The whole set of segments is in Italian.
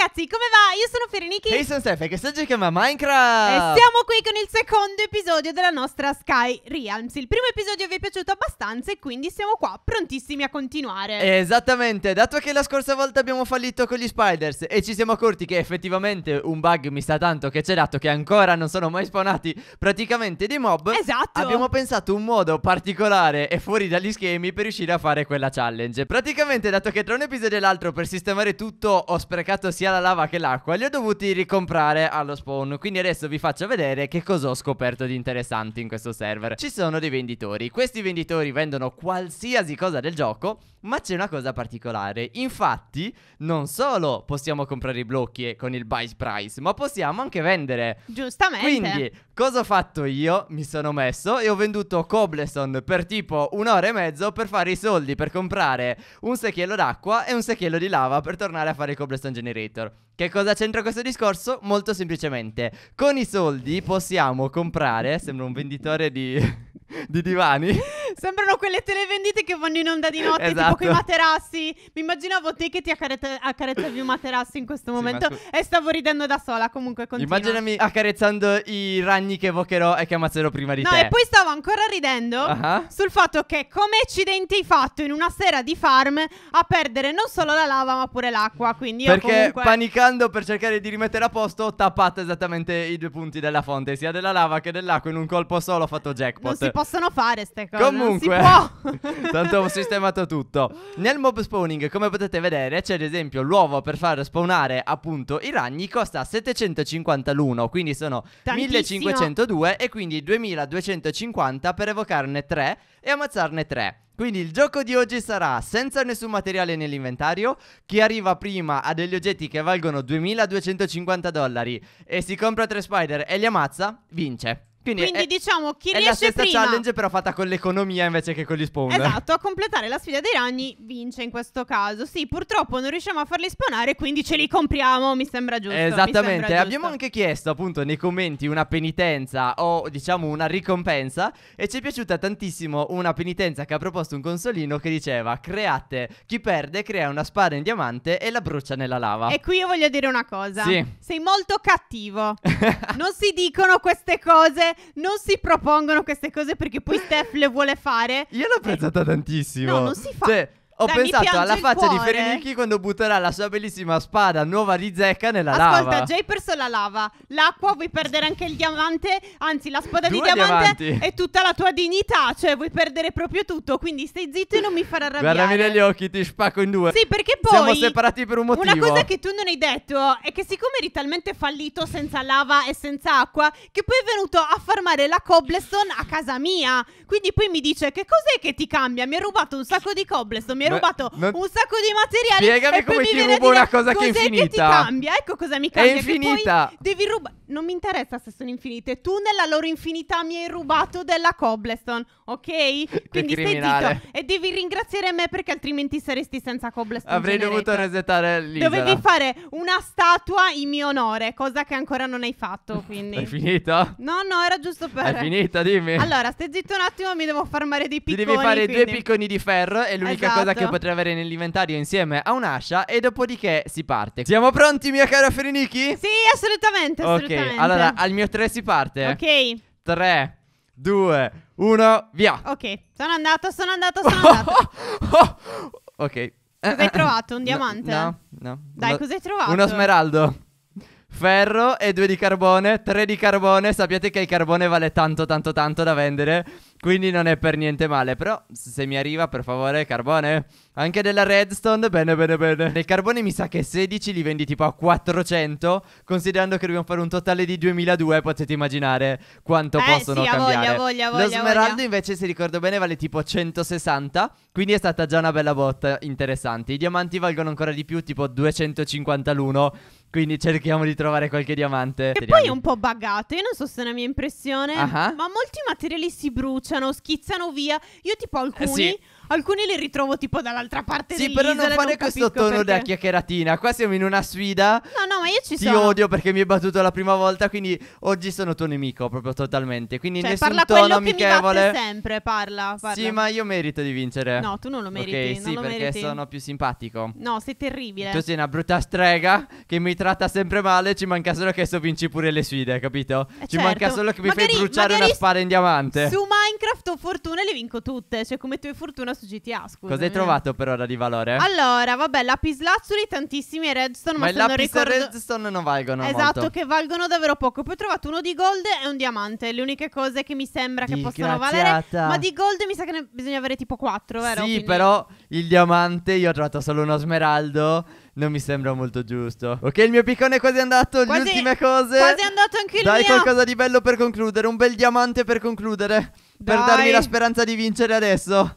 ragazzi, come va? Io sono Fereniki E io sono Steph, che oggi si chiama Minecraft E siamo qui con il secondo episodio della nostra Sky Realms Il primo episodio vi è piaciuto abbastanza e quindi siamo qua, prontissimi a continuare Esattamente, dato che la scorsa volta abbiamo fallito con gli spiders E ci siamo accorti che effettivamente un bug mi sta tanto che c'è dato che ancora non sono mai spawnati praticamente dei mob Esatto Abbiamo pensato un modo particolare e fuori dagli schemi per riuscire a fare quella challenge Praticamente dato che tra un episodio e l'altro per sistemare tutto ho sprecato sia sia la lava che l'acqua Li ho dovuti ricomprare allo spawn Quindi adesso vi faccio vedere che cosa ho scoperto di interessante in questo server Ci sono dei venditori Questi venditori vendono qualsiasi cosa del gioco Ma c'è una cosa particolare Infatti non solo possiamo comprare i blocchi con il buy price Ma possiamo anche vendere Giustamente Quindi cosa ho fatto io? Mi sono messo e ho venduto Cobleson per tipo un'ora e mezzo Per fare i soldi per comprare un secchiello d'acqua e un secchiello di lava Per tornare a fare il Cobblestone Generator creator. Che cosa c'entra questo discorso? Molto semplicemente, con i soldi possiamo comprare, sembra un venditore di, di divani. Sembrano quelle televendite che vanno in onda di notte, esatto. tipo quei materassi. Mi immaginavo te che ti accarezzavi un materassi in questo sì, momento scu- e stavo ridendo da sola, comunque continua. Immaginami accarezzando i ragni che evocherò e che ammazzerò prima di no, te. No, e poi stavo ancora ridendo uh-huh. sul fatto che come accidenti hai fatto in una sera di farm a perdere non solo la lava ma pure l'acqua, quindi io Perché comunque... panicando per cercare di rimettere a posto ho tappato esattamente i due punti della fonte, sia della lava che dell'acqua in un colpo solo ho fatto jackpot. Non si possono fare ste cose. Comunque Comunque, tanto ho sistemato tutto. Nel mob spawning, come potete vedere, c'è ad esempio l'uovo per far spawnare appunto i ragni, costa 750 l'uno, quindi sono Tantissimo. 1502 e quindi 2250 per evocarne 3 e ammazzarne 3. Quindi il gioco di oggi sarà senza nessun materiale nell'inventario, chi arriva prima a degli oggetti che valgono 2250 dollari e si compra 3 spider e li ammazza, vince. Quindi, Quindi è, diciamo chi è riesce prima È la stessa challenge però fatta con l'economia invece che con gli spawn Esatto, a completare la sfida dei ragni vince in questo caso Sì, purtroppo non riusciamo a farli spawnare quindi ce li compriamo, mi sembra giusto Esattamente, sembra giusto. abbiamo anche chiesto appunto nei commenti una penitenza o diciamo una ricompensa E ci è piaciuta tantissimo una penitenza che ha proposto un consolino che diceva Create, chi perde crea una spada in diamante e la brucia nella lava E qui io voglio dire una cosa sì. Sei molto cattivo Non si dicono queste cose non si propongono queste cose perché poi Steph le vuole fare. Io l'ho eh, apprezzata tantissimo. No, non si fa. Cioè, ho Dai, pensato alla faccia di Feriniki quando butterà la sua bellissima spada nuova di zecca nella Ascolta, lava. Ascolta, Jay perso la lava. L'acqua vuoi perdere anche il diamante, anzi la spada Due di diamante e tutta la tua dignità, cioè vuoi perdere proprio tutto, quindi stai zitto e non mi far arrabbiare. Guardami negli occhi, ti spacco in due. Sì, perché poi siamo separati per un motivo. Una cosa che tu non hai detto è che siccome eri talmente fallito senza lava e senza acqua che poi è venuto a farmare la cobblestone a casa mia. Quindi poi mi dice "Che cos'è che ti cambia? Mi ha rubato un sacco di cobblestone, mi hai rubato non... un sacco di materiali. Spiegami come ti rubo una cosa che è infinita. Che ti cambia? Ecco cosa mi cambia. È infinita. Devi rubare non mi interessa se sono infinite. Tu nella loro infinità mi hai rubato della cobblestone, ok? Quindi stai zitto e devi ringraziare me perché altrimenti saresti senza cobblestone. Avrei generator. dovuto resettare l'isola. Dovevi fare una statua in mio onore, cosa che ancora non hai fatto, quindi. È finita? No, no, era giusto per È finita, dimmi. Allora, stai zitto un attimo, mi devo farmare dei picconi. Ti devi fare quindi. due picconi di ferro è l'unica esatto. cosa che potrei avere nell'inventario insieme a un'ascia e dopodiché si parte. Siamo pronti, mia cara Ferenichi? Sì, assolutamente, assolutamente. Ok, allora al mio tre si parte. Ok. 3, 2, 1, via. Ok, sono andato, sono andato, sono andato. ok. Cos'hai trovato? Un diamante? No, no. Dai, cos'hai trovato? Uno smeraldo ferro e due di carbone, tre di carbone. Sappiate che il carbone vale tanto, tanto, tanto da vendere. Quindi non è per niente male. Però se mi arriva, per favore, carbone. Anche della redstone, bene, bene, bene. Nel carbone mi sa che 16 li vendi tipo a 400. Considerando che dobbiamo fare un totale di 2002, potete immaginare quanto eh, possono sì, cambiare. Voglia, voglia, voglia, Lo smeraldo invece, se ricordo bene, vale tipo 160. Quindi è stata già una bella botta interessante. I diamanti valgono ancora di più, tipo 250 l'uno. Quindi cerchiamo di trovare qualche diamante. E poi è un po' buggato. Io non so se è una mia impressione. Uh-huh. Ma molti materiali si bruciano, schizzano via. Io, tipo, alcuni. Eh, sì. Alcuni li ritrovo tipo dall'altra parte sì, dell'isola Sì, però non fare non questo tono perché... da chiacchieratina. Qua siamo in una sfida. No, no, ma io ci Ti sono. Ti odio perché mi hai battuto la prima volta, quindi oggi sono tuo nemico proprio totalmente. Quindi cioè, nessun tono amichevole. parla sempre, parla, parla, Sì, ma io merito di vincere. No, tu non lo meriti. Ok, sì, perché meriti. sono più simpatico. No, sei terribile. Tu sei una brutta strega che mi tratta sempre male, ci manca solo che adesso vinci pure le sfide, capito? Eh, ci certo. manca solo che mi magari, fai bruciare una spada in diamante. Su Minecraft ho fortuna e le vinco tutte, cioè come tu hai fortuna su GTA, scusa. Cosa hai eh. trovato per ora di valore? Allora, vabbè, lapislazzuli tantissimi e redstone, ma, ma se non ricordo... e redstone non valgono Esatto, molto. che valgono davvero poco. Poi ho trovato uno di gold e un diamante, le uniche cose che mi sembra che possano valere. Ma di gold mi sa che ne bisogna avere tipo quattro, vero? Sì, Quindi... però il diamante io ho trovato solo uno smeraldo. Non mi sembra molto giusto. Ok, il mio piccone è quasi andato. Quasi, le ultime cose. Quasi è andato anche il Dai mio. qualcosa di bello per concludere. Un bel diamante per concludere. Dai. Per darmi la speranza di vincere adesso.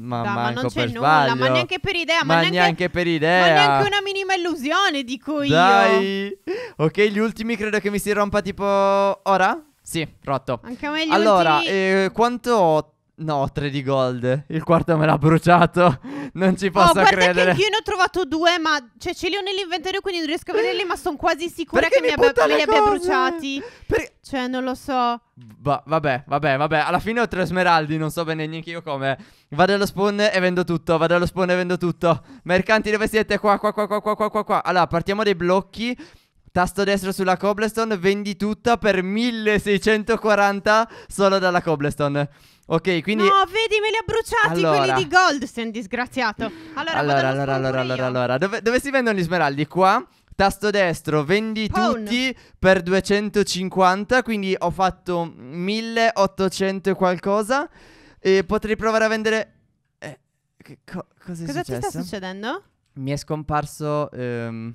Ma, da, ma non c'è nulla, ma neanche per idea, ma, ma neanche, neanche, per idea. Ma neanche una minima illusione, dico Dai. io. Ok, gli ultimi credo che mi si rompa tipo ora? Sì, rotto. Anche meglio. Allora, ultimi... eh, quanto ho? No, tre di gold. Il quarto me l'ha bruciato. Non ci posso oh, credere. Che io ne ho trovato due, ma cioè ce li ho nell'inventario, quindi non riesco a vederli, ma sono quasi sicura Perché che mi, abbia, me li abbia bruciati. Per... Cioè, non lo so. Va- vabbè, vabbè, vabbè. Alla fine ho tre smeraldi, non so bene neanche io come. Vado allo spawn e vendo tutto, vado allo spawn e vendo tutto. Mercanti dove siete? Qua, qua, qua, qua, qua, qua, qua, Allora, partiamo dai blocchi. Tasto destro sulla cobblestone, vendi tutta per 1640 solo dalla cobblestone. Ok, quindi. No, vedi, me li ha bruciati allora... quelli di Goldstone, disgraziato. Allora, allora, allora, allora, allora, allora, Dove, dove si vendono gli smeraldi? Qua. Tasto destro, vendi Pone. tutti per 250, quindi ho fatto 1800 e qualcosa. E potrei provare a vendere... Eh, co- cosa, cosa ti sta succedendo? Mi è scomparso... Ehm...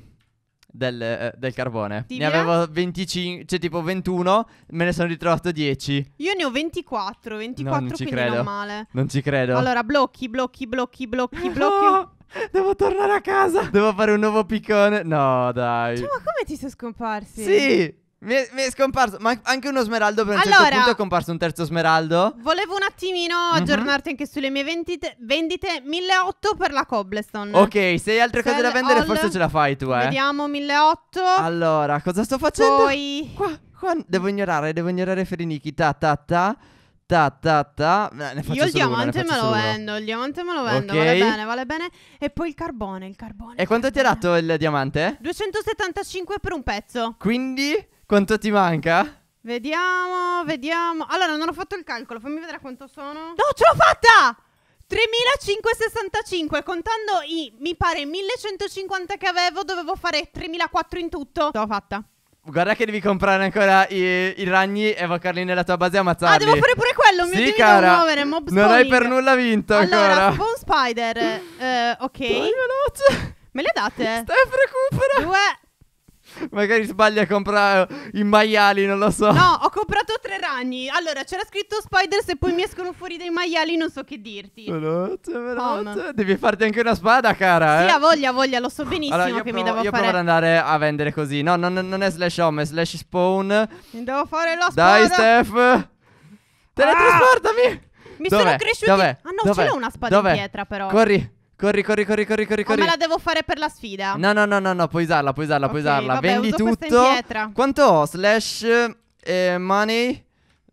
Del, eh, del, carbone. Ti ne avevo 25, cioè tipo 21, me ne sono ritrovato 10. Io ne ho 24, 24 no, non quindi credo. non male. Non ci credo. Allora, blocchi, blocchi, blocchi, blocchi, blocchi. Ah! Devo tornare a casa. Devo fare un nuovo piccone. No, dai. Cioè, ma come ti sei scomparsi? Sì. Mi è, mi è, scomparso, ma anche uno smeraldo per un certo allora, certo punto è comparso un terzo smeraldo. Volevo un attimino mhm. aggiornarti uh -huh. anche sulle mie vendite, vendite 1800 per la Cobblestone. Ok, se hai altre Sell cose da vendere all... forse ce la fai tu, eh. Vediamo 1800. Allora, cosa sto facendo? Poi qua, qua devo ignorare, devo ignorare Feriniki, ta ta ta ta ta ta. Ne Io il diamante me lo vendo, il diamante me lo vendo, okay. vale bene, vale bene. E poi il carbone, il carbone. E quanto ti ha dato il diamante? 275 per un pezzo. Quindi quanto ti manca? Vediamo, vediamo. Allora, non ho fatto il calcolo, fammi vedere quanto sono. No, ce l'ho fatta! 3565 contando i mi pare 1150 che avevo dovevo fare 3400 in tutto. L'ho fatta. Guarda che devi comprare ancora i, i ragni e evocarli nella tua base e ah, ammazzarli. Ah, devo fare pure quello, mi sì, devi cara, muovere, mob Non hai per nulla vinto allora, ancora. Spawn Spider, eh, ok. Dai, veloce. Me le date? Steph recupera. Due. Magari sbaglia a comprare i maiali, non lo so. No, ho comprato tre ragni. Allora, c'era scritto spider, se poi mi escono fuori dei maiali, non so che dirti. Veloce, veloce. Devi farti anche una spada, cara. Sì, eh. ha voglia, voglia, lo so benissimo allora, che provo, mi devo io fare. Io provo ad andare a vendere così. No, non, non è slash home, è slash spawn. Mi devo fare la spada. Dai, Steph. Teletrasportami! Ah! Mi Dov'è? sono cresciuti. Dov'è? Ah no, Dov'è? ce l'ho una spada Dov'è? in pietra, però. Corri. Corri, corri, corri, corri, corri, corri. Oh, ma la devo fare per la sfida. No, no, no, no, no puoi usarla, puoi usarla, okay, puoi usarla. Vabbè, Vendi tutto. Quanto ho? Slash eh, money.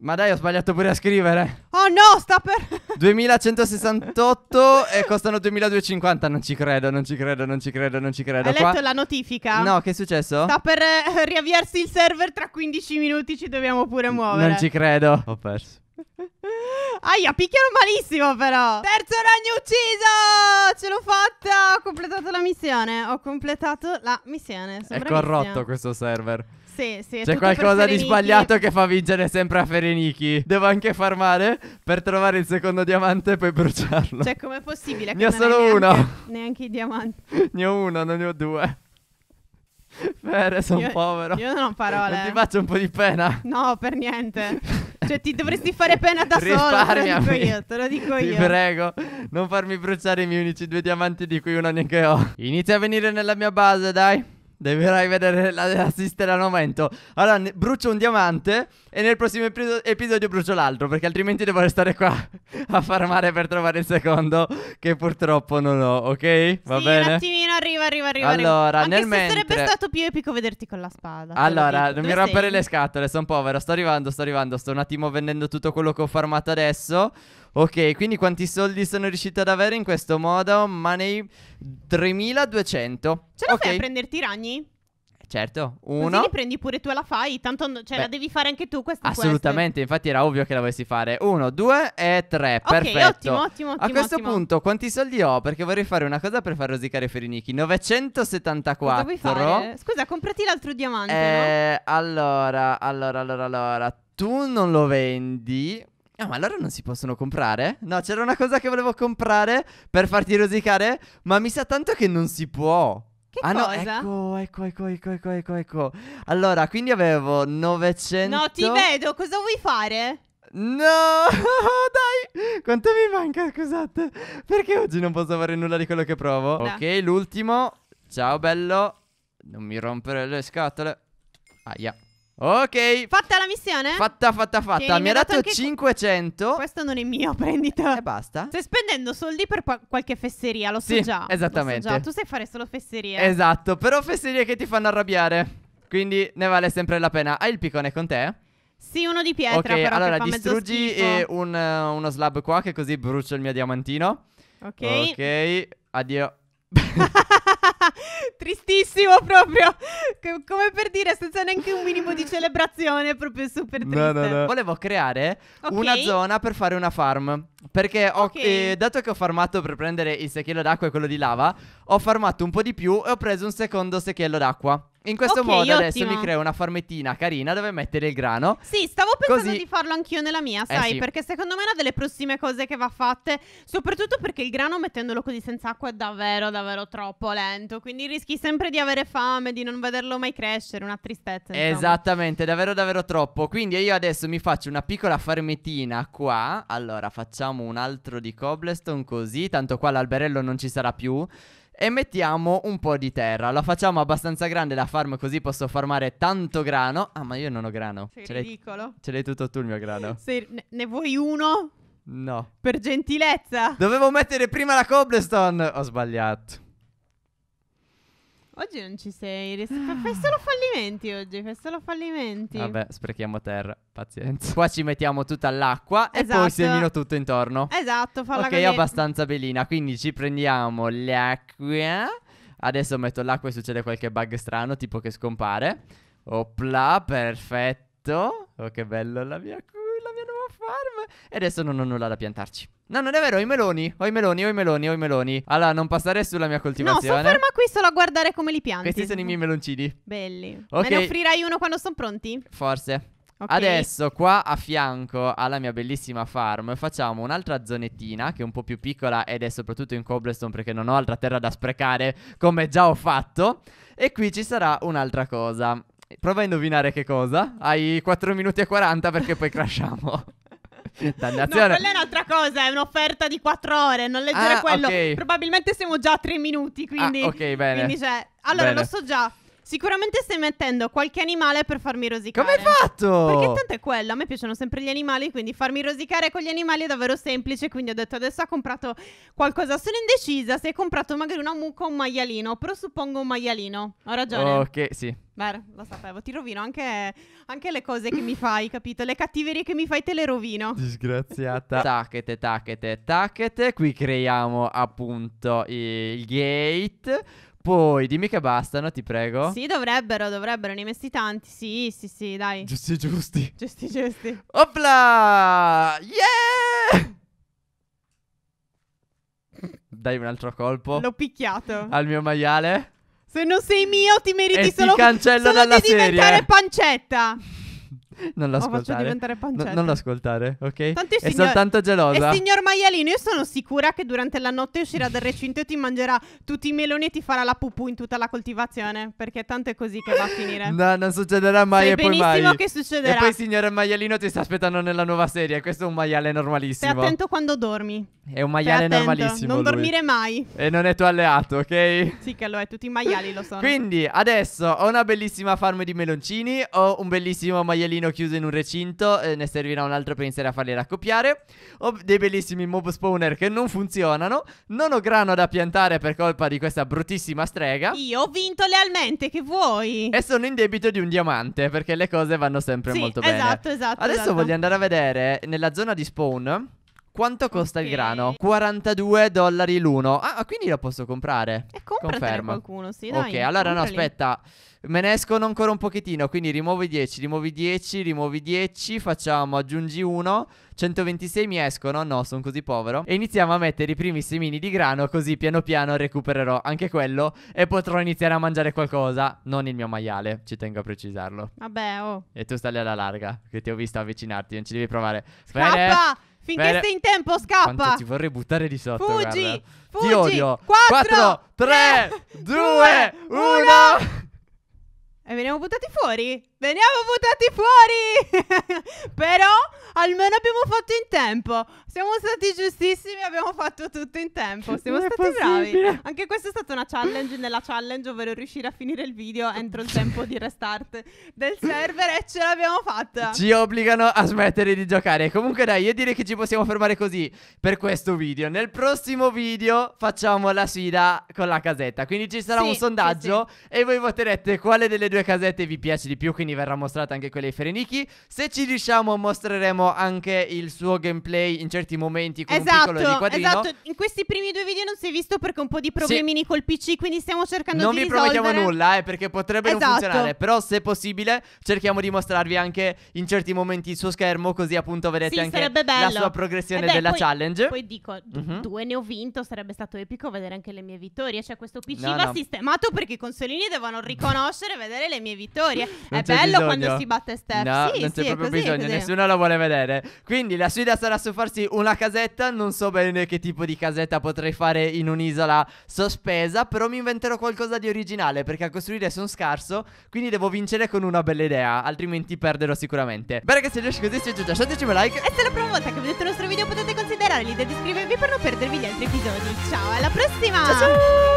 Ma dai, ho sbagliato pure a scrivere. Oh no, sta per 2168 e costano 2250. Non ci credo, non ci credo, non ci credo, non ci credo. Hai Qua... letto la notifica? No, che è successo? Sta per eh, riavviarsi il server tra 15 minuti, ci dobbiamo pure muovere. Non ci credo. Ho perso. Aia, picchiano malissimo però Terzo ragno ucciso Ce l'ho fatta Ho completato la missione Ho completato la missione Sono È bravissima. corrotto questo server sì, sì, C'è qualcosa di sbagliato che fa vincere sempre a Fereniki. Devo anche farmare per trovare il secondo diamante e poi bruciarlo. Cioè, com'è possibile? Che ne ho solo uno. Neanche, neanche i diamanti. ne ho uno, non ne ho due. Fere, sono povero. Io non ho parole. Non ti faccio un po' di pena? No, per niente. Cioè, ti dovresti fare pena da solo. Te lo dico io, te lo dico ti io. Ti prego, non farmi bruciare i miei unici due diamanti di cui uno neanche ho. Inizia a venire nella mia base, dai. Deverai vedere la, assistere al momento. Allora, ne, brucio un diamante. E nel prossimo episo- episodio brucio l'altro perché altrimenti devo restare qua a farmare per trovare il secondo che purtroppo non ho, ok? Va sì, bene? un attimino, arriva, arriva, arriva. Allora, arriva. nel mentre... sarebbe stato più epico vederti con la spada. Allora, non mi rompere le scatole, sono povero, sto arrivando, sto arrivando, sto un attimo vendendo tutto quello che ho farmato adesso. Ok, quindi quanti soldi sono riuscito ad avere in questo modo? Money 3200. Ce la okay. fai a prenderti i ragni? Certo, uno. Così prendi pure tu e la fai, tanto cioè Beh, la devi fare anche tu questa cosa. Assolutamente, queste. infatti era ovvio che la volessi fare. Uno, due e tre, okay, perfetto. ottimo, ottimo, ottimo A questo ottimo. punto quanti soldi ho? Perché vorrei fare una cosa per far rosicare Ferinichi. 974. fare? Scusa, comprati l'altro diamante, eh, no? allora, allora, allora, allora, tu non lo vendi... Ah, ma allora non si possono comprare? No, c'era una cosa che volevo comprare per farti rosicare, ma mi sa tanto che non si può. Che ah cosa? no, ecco, ecco, ecco, ecco, ecco, ecco, ecco. Allora, quindi avevo 900... No, ti vedo, cosa vuoi fare? No, dai, quanto mi manca, scusate. Perché oggi non posso fare nulla di quello che provo? No. Ok, l'ultimo. Ciao, bello. Non mi rompere le scatole. Aia. Ok. Fatta la missione? Fatta, fatta, fatta. Tieni, mi ha dato, dato 500. Qu questo non è mio, prenditelo. E basta. Stai spendendo soldi per qualche fesseria, lo so sì, già. Esattamente. So già. Tu sai fare solo fesserie. Esatto, però fesserie che ti fanno arrabbiare. Quindi ne vale sempre la pena. Hai il piccone con te? Sì, uno di pietra. Ok, però allora distruggi eh, un, eh, uno slab qua che così brucio il mio diamantino. Ok. Ok, addio. Tristissimo proprio, come per dire, senza neanche un minimo di celebrazione, proprio super triste. No, no, no. Volevo creare okay. una zona per fare una farm. Perché ho, Ok. eh, dato che ho farmato per prendere il secchiello d'acqua e quello di lava, ho farmato un po' di più e ho preso un secondo secchiello d'acqua. In questo Ok, modo adesso mi creo una farmettina carina dove mettere il grano. Sì, stavo pensando Così- di farlo anch'io nella mia, eh, sai, sì. perché secondo me è una delle prossime cose che va fatte, soprattutto perché il grano mettendolo così senza acqua è davvero, davvero troppo lento, quindi rischi sempre di avere fame, di non vederlo mai crescere, una tristezza. insomma. Esattamente, davvero davvero troppo. Quindi io adesso mi faccio una piccola farmetina qua. Allora, facciamo facciamo un altro di cobblestone così, tanto qua l'alberello non ci sarà più e mettiamo un po' di terra. La facciamo abbastanza grande la farm così posso farmare tanto grano. Ah, ma io non ho grano. Sei ce ridicolo. ce l'hai tutto tu il mio grano. Se ne, ne vuoi uno? No. Per gentilezza. Dovevo mettere prima la cobblestone. Ho sbagliato. Oggi non ci sei, ris- fai ah. solo fallimenti oggi, fai solo fallimenti. Vabbè, sprechiamo terra, pazienza. Qua ci mettiamo tutta l'acqua esatto. e poi esatto. semino tutto intorno. Esatto, fa falla Ok, così. abbastanza belina, quindi ci prendiamo l'acqua. Adesso metto l'acqua e succede qualche bug strano, tipo che scompare. Opla, perfetto. Oh, che bello la mia acqua farm. E adesso non ho nulla da piantarci. No, non è vero, ho i meloni, ho i meloni, ho i meloni, ho i meloni. Allora, non passare sulla mia coltivazione. No, sono ferma qui solo a guardare come li pianti. Questi sono i miei meloncini. Belli. Okay. Me ne offrirai uno quando sono pronti? Forse. Okay. Adesso qua a fianco alla mia bellissima farm facciamo un'altra zonettina che è un po' più piccola ed è soprattutto in cobblestone perché non ho altra terra da sprecare come già ho fatto e qui ci sarà un'altra cosa Prova a indovinare che cosa. Hai 4 minuti e 40 perché poi crashiamo. Dannazione. No, quella è un'altra cosa, è un'offerta di 4 ore, non leggere ah, quello. Okay. Probabilmente siamo già a 3 minuti, ah, quindi... Ah, ok, bene. Quindi cioè... Allora, bene. lo so già. Sicuramente stai mettendo qualche animale per farmi rosicare. Come hai fatto? Perché tanto è quello, a me piacciono sempre gli animali, quindi farmi rosicare con gli animali è davvero semplice, quindi ho detto adesso ha comprato qualcosa, sono indecisa se hai comprato magari una mucca o un maialino, Però suppongo un maialino, ho ragione. Ok, sì. Beh, lo sapevo, ti rovino anche, anche le cose che mi fai, capito? Le cattiverie che mi fai te le rovino. Disgraziata. tacchete, tacchete, tacchete, qui creiamo appunto il gate poi dimmi che bastano, ti prego. Sì, dovrebbero, dovrebbero, ne hai messi tanti. Sì, sì, sì, dai. Giusti, giusti. Giusti, giusti. Opla! Yeah! dai un altro colpo. L'ho picchiato. Al mio maiale. Se non sei mio, ti meriti e solo, ti cancello solo dalla di diventare pancetta. Non lo ascoltare. No, non lo ascoltare, ok? Tanto È soltanto gelosa. E signor maialino, io sono sicura che durante la notte uscirà dal recinto e ti mangerà tutti i meloni e ti farà la pupù in tutta la coltivazione. Perché tanto è così che va a finire. No, non succederà mai Sei e poi mai. benissimo che succederà. E poi signor maialino ti sta aspettando nella nuova serie. Questo è un maiale normalissimo. Stai attento quando dormi. È un maiale normalissimo. Non lui. dormire mai. E non è tuo alleato, ok? Sì che lo è, tutti i maiali lo sono. Quindi, adesso ho una bellissima farm di meloncini, ho un bellissimo maialino bambino chiuso in un recinto, eh, ne servirà un altro per iniziare a farli raccoppiare. Ho dei bellissimi mob spawner che non funzionano. Non ho grano da piantare per colpa di questa bruttissima strega. Io ho vinto lealmente, che vuoi? E sono in debito di un diamante perché le cose vanno sempre sì, molto esatto, bene. Esatto, esatto. Adesso esatto. voglio andare a vedere nella zona di spawn. Quanto costa okay. il grano? 42 dollari l'uno. Ah, ah, quindi lo posso comprare. E confermo. qualcuno, sì, dai. Ok, allora comprali. no, aspetta. Me ne escono ancora un pochettino, quindi rimuovi 10, rimuovi 10, rimuovi 10, facciamo aggiungi 1, 126 mi escono, no, sono così povero. E iniziamo a mettere i primi semini di grano, così piano piano recupererò anche quello e potrò iniziare a mangiare qualcosa, non il mio maiale, ci tengo a precisarlo. Vabbè, oh. E tu stai alla larga, che ti ho visto avvicinarti, non ci devi provare. Scappa! Bene. Finché Bene. sei in tempo, scappa. Quanto ti vorrei buttare di sotto. Fuggi, guarda. fuggi. Ti odio. 4, 3 2, 1. E veniamo buttati fuori. Veniamo buttati fuori! Però almeno abbiamo fatto in tempo. Siamo stati giustissimi, abbiamo fatto tutto in tempo. Siamo non stati bravi. Anche questa è stata una challenge nella challenge, ovvero riuscire a finire il video entro il tempo di restart del server e ce l'abbiamo fatta. Ci obbligano a smettere di giocare. Comunque dai, io direi che ci possiamo fermare così per questo video. Nel prossimo video facciamo la sfida con la casetta. Quindi ci sarà sì, un sondaggio sì, sì. e voi voterete quale delle due casette vi piace di più. Quindi verrà mostrata anche quella di Fereniki. Se ci riusciamo mostreremo anche il suo gameplay in certi momenti con esatto, un piccolo esatto, riquadrino. Esatto, in questi primi due video non si è visto perché un po' di problemini sì. col PC, quindi stiamo cercando non di risolvere. Non vi promettiamo nulla, eh, perché potrebbe esatto. non funzionare, però se possibile cerchiamo di mostrarvi anche in certi momenti il suo schermo, così appunto vedete sì, anche la sua progressione eh beh, della poi, challenge. Poi dico, uh-huh. due ne ho vinto, sarebbe stato epico vedere anche le mie vittorie, cioè questo PC no, va no. sistemato perché i consolini devono riconoscere e vedere le mie vittorie. Non eh, bello bisogno. quando si batte Steph. No, sì, non c'è sì, proprio così, bisogno, così. nessuno lo vuole vedere. Quindi la sfida sarà su farsi una casetta. Non so bene che tipo di casetta potrei fare in un'isola sospesa. Però mi inventerò qualcosa di originale perché a costruire sono scarso. Quindi devo vincere con una bella idea, altrimenti perderò sicuramente. Bene, ragazzi, se riesci così, ci aggiungi, lasciateci un like. E se è la prima volta che vedete il nostro video potete considerare l'idea di iscrivervi per non perdervi gli altri episodi. Ciao, alla prossima! ciao! ciao.